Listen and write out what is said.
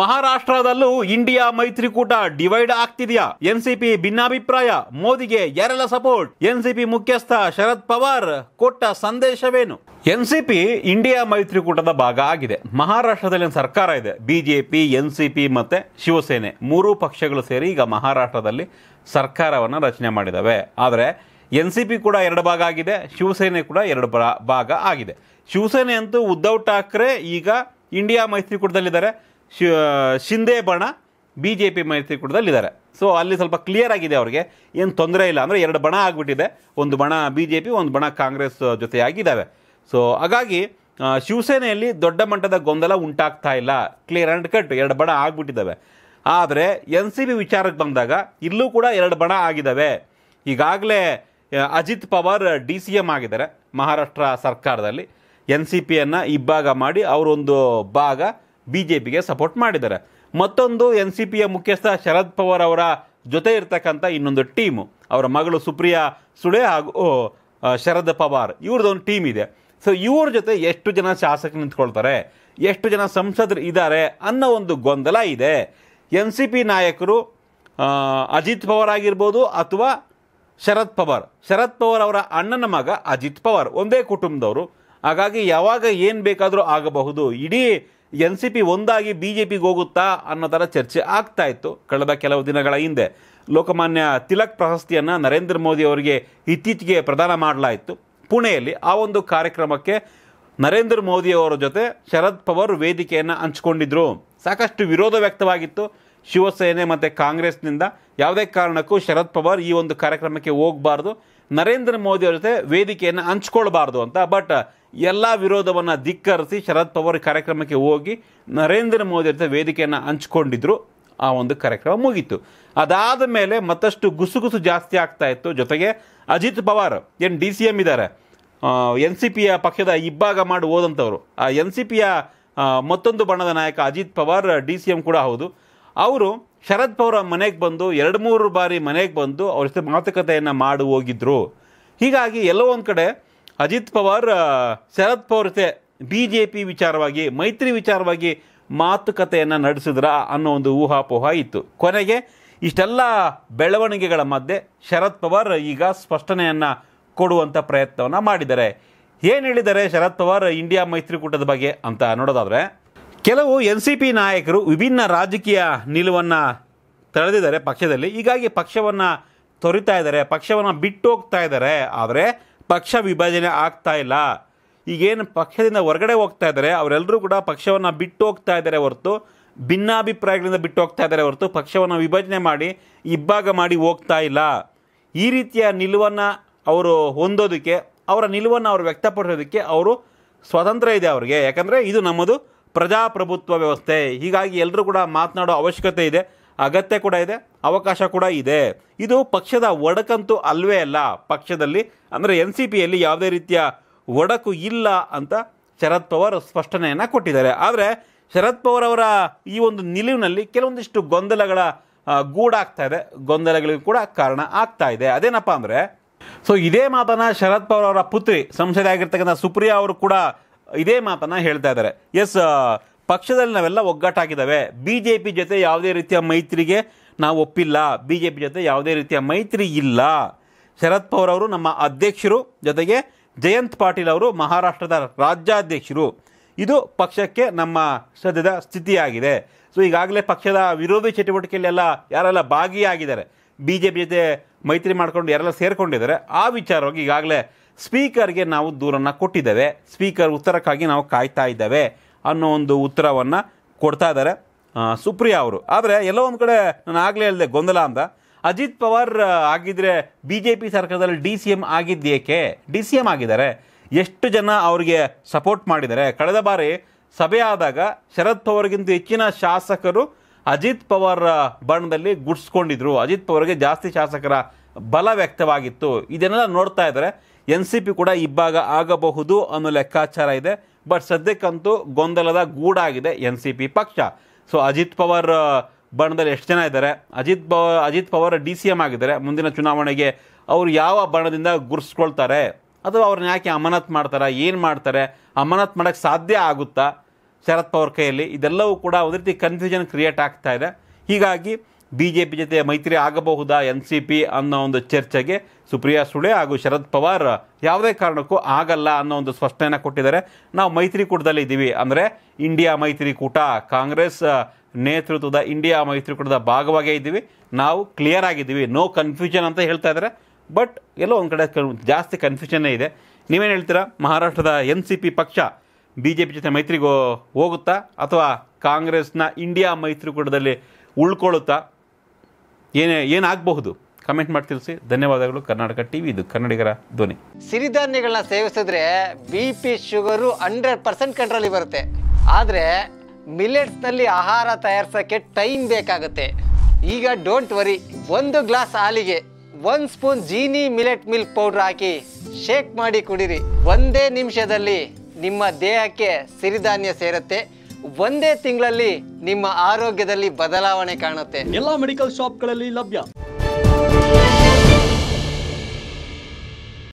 ಮಹಾರಾಷ್ಟ್ರದಲ್ಲೂ India ಮೈತ್ರಿಕೂಟ divide ಆಗ್ತಿದೆಯಾ NCP ಭಿನ್ನಾಭಿಪ್ರಾಯ ಮೋದಿಗೆ ಯಾರೆಲ್ಲ ಸಪೋರ್ಟ್ ಎನ್ಸಿಪಿ ಮುಖ್ಯಸ್ಥ ಶರದ್ ಪವಾರ್ ಕೊಟ್ಟ ಸಂದೇಶವೇನು ಎನ್ಸಿಪಿ ಇಂಡಿಯಾ ಮೈತ್ರಿಕೂಟದ ಭಾಗ ಆಗಿದೆ ಮಹಾರಾಷ್ಟ್ರದಲ್ಲಿ ಸರ್ಕಾರ ಇದೆ ಬಿಜೆಪಿ ಎನ್ಸಿಪಿ ಮತ್ತೆ ಶಿವಸೇನೆ ಮೂರೂ ಪಕ್ಷಗಳು ಸೇರಿ ಈಗ ಮಹಾರಾಷ್ಟ್ರದಲ್ಲಿ ಸರ್ಕಾರವನ್ನು ರಚನೆ ಮಾಡಿದವೆ ಆದರೆ ಎನ್ ಕೂಡ ಎರಡು ಭಾಗ ಆಗಿದೆ ಶಿವಸೇನೆ ಕೂಡ ಎರಡು ಭಾಗ ಆಗಿದೆ ಶಿವಸೇನೆ ಅಂತೂ ಉದ್ಧವ್ ಠಾಕ್ರೆ ಈಗ ಇಂಡಿಯಾ ಮೈತ್ರಿಕೂಟದಲ್ಲಿದ್ದಾರೆ ಶಿ ಶಿಂದೆ ಬಣ ಬಿ ಜೆ ಪಿ ಮೈತ್ರಿಕೂಟದಲ್ಲಿದ್ದಾರೆ ಸೊ ಅಲ್ಲಿ ಸ್ವಲ್ಪ ಕ್ಲಿಯರ್ ಆಗಿದೆ ಅವ್ರಿಗೆ ಏನು ತೊಂದರೆ ಇಲ್ಲ ಅಂದರೆ ಎರಡು ಬಣ ಆಗಿಬಿಟ್ಟಿದೆ ಒಂದು ಬಣ ಬಿ ಜೆ ಪಿ ಒಂದು ಬಣ ಕಾಂಗ್ರೆಸ್ ಜೊತೆಯಾಗಿದ್ದಾವೆ ಸೊ ಹಾಗಾಗಿ ಶಿವಸೇನೆಯಲ್ಲಿ ದೊಡ್ಡ ಮಟ್ಟದ ಗೊಂದಲ ಉಂಟಾಗ್ತಾ ಇಲ್ಲ ಕ್ಲಿಯರ್ ಆ್ಯಂಡ್ ಕಟ್ ಎರಡು ಬಣ ಆಗಿಬಿಟ್ಟಿದ್ದಾವೆ ಆದರೆ ಎನ್ ಸಿ ಬಿ ವಿಚಾರಕ್ಕೆ ಬಂದಾಗ ಇಲ್ಲೂ ಕೂಡ ಎರಡು ಬಣ ಆಗಿದ್ದಾವೆ ಈಗಾಗಲೇ Ajit Pawar D C M ಆಗಿದ್ದಾರೆ ಮಹಾರಾಷ್ಟ್ರ ಸರ್ಕಾರದಲ್ಲಿ ಎನ್ ಸಿ ಪಿಯನ್ನು ಇಬ್ಬಾಗ ಮಾಡಿ ಅವರೊಂದು ಭಾಗ ಬಿ ಜೆ ಪಿಗೆ ಸಪೋರ್ಟ್ ಮಾಡಿದ್ದಾರೆ ಮತ್ತೊಂದು ಎನ್ ಸಿ ಪಿಯ ಮುಖ್ಯಸ್ಥ ಶರದ್ ಪವಾರ್ ಅವರ ಜೊತೆ ಇರ್ತಕ್ಕಂಥ ಇನ್ನೊಂದು ಟೀಮು ಅವರ ಮಗಳು ಸುಪ್ರಿಯಾ ಸುಳೆ ಹಾಗೂ ಶರದ್ ಪವಾರ್ ಇವ್ರದ್ದೊಂದು ಟೀಮ್ ಇದೆ ಸೊ ಇವ್ರ ಜೊತೆ ಎಷ್ಟು ಜನ ಶಾಸಕ ನಿಂತ್ಕೊಳ್ತಾರೆ ಎಷ್ಟು ಜನ ಸಂಸದರು ಇದ್ದಾರೆ ಅನ್ನೋ ಒಂದು ಗೊಂದಲ ಇದೆ ಎನ್ ಸಿ ಪಿ ನಾಯಕರು ಅಜಿತ್ ಪವಾರ್ ಆಗಿರ್ಬೋದು ಅಥವಾ ಶರದ್ ಪವಾರ್ ಶರದ್ ಪವಾರ್ ಅವರ ಅಣ್ಣನ ಮಗ ಅಜಿತ್ ಪವಾರ್ ಒಂದೇ ಕುಟುಂಬದವರು ಹಾಗಾಗಿ ಯಾವಾಗ ಏನು ಬೇಕಾದರೂ ಆಗಬಹುದು ಇಡೀ ಎನ್ ಸಿ ಪಿ ಒಂದಾಗಿ ಬಿ ಜೆ ಪಿಗೆ ಹೋಗುತ್ತಾ ಅನ್ನೋ ಥರ ಚರ್ಚೆ ಆಗ್ತಾ ಇತ್ತು ಕಳೆದ ಕೆಲವು ದಿನಗಳ ಹಿಂದೆ ಲೋಕಮಾನ್ಯ ತಿಲಕ್ ಪ್ರಶಸ್ತಿಯನ್ನು ನರೇಂದ್ರ ಮೋದಿ ಅವರಿಗೆ ಇತ್ತೀಚೆಗೆ ಪ್ರದಾನ ಮಾಡಲಾಯಿತು ಪುಣೆಯಲ್ಲಿ ಆ ಒಂದು ಕಾರ್ಯಕ್ರಮಕ್ಕೆ ನರೇಂದ್ರ ಮೋದಿ ಅವರ ಜೊತೆ ಶರದ್ ಪವಾರ್ ವೇದಿಕೆಯನ್ನು ಹಂಚಿಕೊಂಡಿದ್ರು ಸಾಕಷ್ಟು ವಿರೋಧ ವ್ಯಕ್ತವಾಗಿತ್ತು ಶಿವಸೇನೆ ಮತ್ತು ಕಾಂಗ್ರೆಸ್ನಿಂದ ಯಾವುದೇ ಕಾರಣಕ್ಕೂ ಶರದ್ ಪವಾರ್ ಈ ಒಂದು ಕಾರ್ಯಕ್ರಮಕ್ಕೆ ಹೋಗಬಾರ್ದು ನರೇಂದ್ರ ಮೋದಿ ಜೊತೆ ವೇದಿಕೆಯನ್ನು ಹಂಚ್ಕೊಳ್ಬಾರ್ದು ಅಂತ ಬಟ್ uh, ಎಲ್ಲ ವಿರೋಧವನ್ನು ಧಿಕ್ಕರಿಸಿ ಶರದ್ ಪವಾರ್ ಕಾರ್ಯಕ್ರಮಕ್ಕೆ ಹೋಗಿ ನರೇಂದ್ರ ಮೋದಿ ಜೊತೆ ವೇದಿಕೆಯನ್ನು ಹಂಚ್ಕೊಂಡಿದ್ರು ಆ ಒಂದು ಕಾರ್ಯಕ್ರಮ ಮುಗೀತು ಅದಾದ ಮೇಲೆ ಮತ್ತಷ್ಟು ಗುಸುಗುಸು ಜಾಸ್ತಿ ಆಗ್ತಾ ಇತ್ತು ಜೊತೆಗೆ ಅಜಿತ್ ಪವಾರ್ ಏನು ಡಿ ಸಿ ಎಮ್ ಇದ್ದಾರೆ ಎನ್ ಸಿ ಪಿಯ ಪಕ್ಷದ ಇಬ್ಬಾಗ ಮಾಡಿ ಹೋದಂಥವ್ರು ಆ ಎನ್ ಸಿ ಪಿಯ ಮತ್ತೊಂದು ಬಣ್ಣದ ನಾಯಕ Ajit Pawar D C M ಕೂಡ ಹೌದು ಅವರು ಶರದ್ ಪವರ್ ಮನೆಗೆ ಬಂದು ಎರಡು ಮೂರು ಬಾರಿ ಮನೆಗೆ ಬಂದು ಅವ್ರ ಜೊತೆ ಮಾತುಕತೆಯನ್ನು ಮಾಡಿ ಹೋಗಿದ್ರು ಹೀಗಾಗಿ ಎಲ್ಲೋ ಒಂದು ಕಡೆ ಅಜಿತ್ ಪವಾರ್ ಶರದ್ ಪವಾರ್ ಜೊತೆ ಬಿ ಜೆ ಪಿ ವಿಚಾರವಾಗಿ ಮೈತ್ರಿ ವಿಚಾರವಾಗಿ ಮಾತುಕತೆಯನ್ನು ನಡೆಸಿದ್ರ ಅನ್ನೋ ಒಂದು ಊಹಾಪೋಹ ಇತ್ತು ಕೊನೆಗೆ ಇಷ್ಟೆಲ್ಲ ಬೆಳವಣಿಗೆಗಳ ಮಧ್ಯೆ ಶರದ್ ಪವಾರ್ ಈಗ ಸ್ಪಷ್ಟನೆಯನ್ನು ಕೊಡುವಂಥ ಪ್ರಯತ್ನವನ್ನು ಮಾಡಿದ್ದಾರೆ ಏನು ಹೇಳಿದ್ದಾರೆ ಶರದ್ ಪವಾರ್ ಇಂಡಿಯಾ ಮೈತ್ರಿಕೂಟದ ಬಗ್ಗೆ ಅಂತ ನೋಡೋದಾದರೆ ಕೆಲವು ಎನ್ ಸಿ ಪಿ ನಾಯಕರು ವಿಭಿನ್ನ ರಾಜಕೀಯ ನಿಲುವನ್ನು ತಳೆದಿದ್ದಾರೆ ಪಕ್ಷದಲ್ಲಿ ಹೀಗಾಗಿ ಪಕ್ಷವನ್ನು ತೊರಿತಾ ಇದ್ದಾರೆ ಪಕ್ಷವನ್ನು ಬಿಟ್ಟು ಹೋಗ್ತಾ ಇದ್ದಾರೆ ಆದರೆ ಪಕ್ಷ ವಿಭಜನೆ ಆಗ್ತಾ ಇಲ್ಲ ಈಗೇನು ಪಕ್ಷದಿಂದ ಹೊರಗಡೆ ಹೋಗ್ತಾ ಇದ್ದಾರೆ ಅವರೆಲ್ಲರೂ ಕೂಡ ಪಕ್ಷವನ್ನು ಬಿಟ್ಟು ಹೋಗ್ತಾ ಇದ್ದಾರೆ ಹೊರತು ಭಿನ್ನಾಭಿಪ್ರಾಯಗಳಿಂದ ಬಿಟ್ಟು ಹೋಗ್ತಾ ಇದ್ದಾರೆ ಹೊರತು ಪಕ್ಷವನ್ನು ವಿಭಜನೆ ಮಾಡಿ ಇಬ್ಬಾಗ ಮಾಡಿ ಹೋಗ್ತಾ ಇಲ್ಲ ಈ ರೀತಿಯ ನಿಲುವನ್ನು ಅವರು ಹೊಂದೋದಕ್ಕೆ ಅವರ ನಿಲುವನ್ನು ಅವರು ವ್ಯಕ್ತಪಡಿಸೋದಕ್ಕೆ ಅವರು ಸ್ವಾತಂತ್ರ್ಯ ಇದೆ ಅವರಿಗೆ ಯಾಕಂದರೆ ಇದು ನಮ್ಮದು ಪ್ರಜಾಪ್ರಭುತ್ವ ವ್ಯವಸ್ಥೆ ಹೀಗಾಗಿ ಎಲ್ಲರೂ ಕೂಡ ಮಾತನಾಡೋ ಅವಶ್ಯಕತೆ ಇದೆ ಅಗತ್ಯ ಕೂಡ ಇದೆ ಅವಕಾಶ ಕೂಡ ಇದೆ ಇದು ಪಕ್ಷದ ಒಡಕಂತೂ ಅಲ್ವೇ ಅಲ್ಲ ಪಕ್ಷದಲ್ಲಿ ಅಂದರೆ ಎನ್ ಸಿ ಪಿಯಲ್ಲಿ ಯಾವುದೇ ರೀತಿಯ ಒಡಕು ಇಲ್ಲ ಅಂತ ಶರದ್ ಪವಾರ್ ಸ್ಪಷ್ಟನೆಯನ್ನು ಕೊಟ್ಟಿದ್ದಾರೆ ಆದರೆ ಶರದ್ ಪವಾರ್ ಅವರ ಈ ಒಂದು ನಿಲುವಿನಲ್ಲಿ ಕೆಲವೊಂದಿಷ್ಟು ಗೊಂದಲಗಳ ಗೂಡಾಗ್ತಾ ಇದೆ ಗೊಂದಲಗಳಿಗೆ ಕೂಡ ಕಾರಣ ಆಗ್ತಾ ಇದೆ ಅದೇನಪ್ಪ ಅಂದರೆ ಸೊ ಇದೇ ಮಾತನ್ನು ಶರದ್ ಪವಾರ್ ಅವರ ಪುತ್ರಿ ಸಂಸದೆ ಆಗಿರ್ತಕ್ಕಂಥ ಸುಪ್ರಿಯಾ ಅವರು ಕೂಡ ಇದೇ ಮಾತನ್ನು ಹೇಳ್ತಾ ಇದ್ದಾರೆ ಎಸ್ ಪಕ್ಷದಲ್ಲಿ ನಾವೆಲ್ಲ ಒಗ್ಗಟ್ಟಾಗಿದ್ದಾವೆ ಬಿ ಜೆ ಪಿ ಜೊತೆ ಯಾವುದೇ ರೀತಿಯ ಮೈತ್ರಿಗೆ ನಾವು ಒಪ್ಪಿಲ್ಲ ಬಿ ಜೆ ಪಿ ಜೊತೆ ಯಾವುದೇ ರೀತಿಯ ಮೈತ್ರಿ ಇಲ್ಲ ಶರದ್ ಪವಾರ್ ಅವರು ನಮ್ಮ ಅಧ್ಯಕ್ಷರು ಜೊತೆಗೆ ಜಯಂತ್ ಪಾಟೀಲ್ ಅವರು ಮಹಾರಾಷ್ಟ್ರದ ರಾಜ್ಯಾಧ್ಯಕ್ಷರು ಇದು ಪಕ್ಷಕ್ಕೆ ನಮ್ಮ ಸದ್ಯದ ಸ್ಥಿತಿಯಾಗಿದೆ ಸೊ ಈಗಾಗಲೇ ಪಕ್ಷದ ವಿರೋಧಿ ಚಟುವಟಿಕೆಯಲ್ಲೆಲ್ಲ ಯಾರೆಲ್ಲ ಭಾಗಿಯಾಗಿದ್ದಾರೆ ಬಿ ಜೆ ಪಿ ಜೊತೆ ಮೈತ್ರಿ ಮಾಡಿಕೊಂಡು ಯಾರೆಲ್ಲ ಸೇರಿಕೊಂಡಿದ್ದಾರೆ ಆ ವಿಚಾರವಾಗಿ ಈಗಾಗಲೇ ಸ್ಪೀಕರ್ಗೆ ನಾವು ದೂರನ್ನು ಕೊಟ್ಟಿದ್ದೇವೆ ಸ್ಪೀಕರ್ ಉತ್ತರಕ್ಕಾಗಿ ನಾವು ಕಾಯ್ತಾ ಇದ್ದೇವೆ ಅನ್ನೋ ಒಂದು ಉತ್ತರವನ್ನು ಕೊಡ್ತಾ ಇದ್ದಾರೆ ಸುಪ್ರಿಯಾ ಅವರು ಆದರೆ ಎಲ್ಲೋ ಒಂದು ಕಡೆ ನಾನು ಆಗಲೇ ಹೇಳಿದೆ ಗೊಂದಲ ಅಂತ ಅಜಿತ್ ಪವಾರ್ ಆಗಿದ್ದರೆ ಬಿ ಜೆ ಪಿ ಸರ್ಕಾರದಲ್ಲಿ ಡಿ ಸಿ ಎಮ್ ಆಗಿದ್ದೇಕೆ ಡಿ ಸಿ ಎಮ್ ಆಗಿದ್ದಾರೆ ಎಷ್ಟು ಜನ ಅವರಿಗೆ ಸಪೋರ್ಟ್ ಮಾಡಿದ್ದಾರೆ ಕಳೆದ ಬಾರಿ ಸಭೆ ಆದಾಗ ಶರದ್ ಪವಾರ್ಗಿಂತ ಹೆಚ್ಚಿನ ಶಾಸಕರು ಅಜಿತ್ ಪವಾರ್ ಬಣ್ಣದಲ್ಲಿ ಗುಡ್ಸ್ಕೊಂಡಿದ್ರು ಅಜಿತ್ ಪವಾರ್ಗೆ ಜಾಸ್ತಿ ಶಾಸಕರ ಬಲ ವ್ಯಕ್ತವಾಗಿತ್ತು ಇದನ್ನೆಲ್ಲ ನೋಡ್ತಾ ಇದ್ದಾರೆ ಎನ್ ಸಿ ಪಿ ಕೂಡ ಇಬ್ಬಾಗ ಆಗಬಹುದು ಅನ್ನೋ ಲೆಕ್ಕಾಚಾರ ಇದೆ ಬಟ್ ಸದ್ಯಕ್ಕಂತೂ ಗೊಂದಲದ ಗೂಡಾಗಿದೆ ಎನ್ ಸಿ ಪಿ ಪಕ್ಷ ಸೊ ಅಜಿತ್ ಪವಾರ್ ಬಣದಲ್ಲಿ ಎಷ್ಟು ಜನ ಇದ್ದಾರೆ ಅಜಿತ್ ಪವ Ajit Pawar D C M ಆಗಿದ್ದಾರೆ ಮುಂದಿನ ಚುನಾವಣೆಗೆ ಅವರು ಯಾವ ಬಣದಿಂದ ಗುರ್ಸ್ಕೊಳ್ತಾರೆ ಅಥವಾ ಅವ್ರನ್ನ ಯಾಕೆ ಅಮಾನತ್ ಮಾಡ್ತಾರೆ ಏನು ಮಾಡ್ತಾರೆ ಅಮಾನತ್ ಮಾಡೋಕ್ಕೆ ಸಾಧ್ಯ ಆಗುತ್ತಾ ಶರದ್ ಪವಾರ್ ಕೈಯಲ್ಲಿ ಇದೆಲ್ಲವೂ ಕೂಡ ಒಂದು ರೀತಿ ಕನ್ಫ್ಯೂಷನ್ ಕ್ರಿಯೇಟ್ ಆಗ್ತಾ ಇದೆ ಹೀಗಾಗಿ ಬಿ ಜೆ ಪಿ ಜೊತೆ ಮೈತ್ರಿ ಆಗಬಹುದಾ ಎನ್ ಸಿ ಪಿ ಅನ್ನೋ ಒಂದು ಚರ್ಚೆಗೆ ಸುಪ್ರಿಯಾ ಸುಳೆ ಹಾಗೂ ಶರದ್ ಪವಾರ್ ಯಾವುದೇ ಕಾರಣಕ್ಕೂ ಆಗಲ್ಲ ಅನ್ನೋ ಒಂದು ಸ್ಪಷ್ಟನೆಯನ್ನು ಕೊಟ್ಟಿದ್ದಾರೆ ನಾವು ಮೈತ್ರಿಕೂಟದಲ್ಲಿ ಇದ್ದೀವಿ ಅಂದರೆ ಇಂಡಿಯಾ ಮೈತ್ರಿಕೂಟ ಕಾಂಗ್ರೆಸ್ ನೇತೃತ್ವದ ಇಂಡಿಯಾ ಮೈತ್ರಿಕೂಟದ ಭಾಗವಾಗೇ ಇದ್ದೀವಿ ನಾವು ಕ್ಲಿಯರ್ ಆಗಿದ್ದೀವಿ ನೋ ಕನ್ಫ್ಯೂಷನ್ ಅಂತ ಹೇಳ್ತಾ ಇದ್ದಾರೆ ಬಟ್ ಎಲ್ಲೋ ಒಂದು ಕಡೆ ಜಾಸ್ತಿ ಕನ್ಫ್ಯೂಷನ್ನೇ ಇದೆ ನೀವೇನು ಹೇಳ್ತೀರಾ ಮಹಾರಾಷ್ಟ್ರದ ಎನ್ ಸಿ ಪಿ ಪಕ್ಷ ಬಿ ಜೆ ಪಿ ಜೊತೆ ಮೈತ್ರಿಗೋ ಹೋಗುತ್ತಾ ಅಥವಾ ಕಾಂಗ್ರೆಸ್ನ ಇಂಡಿಯಾ ಮೈತ್ರಿಕೂಟದಲ್ಲಿ ಉಳ್ಕೊಳ್ಳುತ್ತಾ ಏನೇ ಏನಾಗಬಹುದು ಕಮೆಂಟ್ ಮಾಡಿ ತಿಳಿಸಿ ಧನ್ಯವಾದಗಳು ಕರ್ನಾಟಕ ಟಿವಿ ಇದು ಕನ್ನಡಿಗರ ಧ್ವನಿ ಸಿರಿಧಾನ್ಯಗಳನ್ನ ಸೇವಿಸಿದ್ರೆ B P sugar hundred percent ಕಂಟ್ರೋಲಿಗೆ ಬರುತ್ತೆ ಆದರೆ ಮಿಲೆಟ್ಸ್ನಲ್ಲಿ ಆಹಾರ ತಯಾರಿಸೋಕ್ಕೆ ಟೈಮ್ ಬೇಕಾಗುತ್ತೆ ಈಗ ಡೋಂಟ್ ವರಿ ಒಂದು ಗ್ಲಾಸ್ ಹಾಲಿಗೆ ಒಂದು spoon Jeeni millet milk powder ಹಾಕಿ ಶೇಕ್ ಮಾಡಿ ಕುಡಿರಿ ಒಂದೇ ನಿಮಿಷದಲ್ಲಿ ನಿಮ್ಮ ದೇಹಕ್ಕೆ ಸಿರಿಧಾನ್ಯ ಸೇರುತ್ತೆ ಒಂದೇ ತಿಂಗಳಲ್ಲಿ ನಿಮ್ಮ ಆರೋಗ್ಯದಲ್ಲಿ ಬದಲಾವಣೆ ಕಾಣುತ್ತೆ ಎಲ್ಲಾ ಮೆಡಿಕಲ್ ಶಾಪ್ಗಳಲ್ಲಿ ಲಭ್ಯ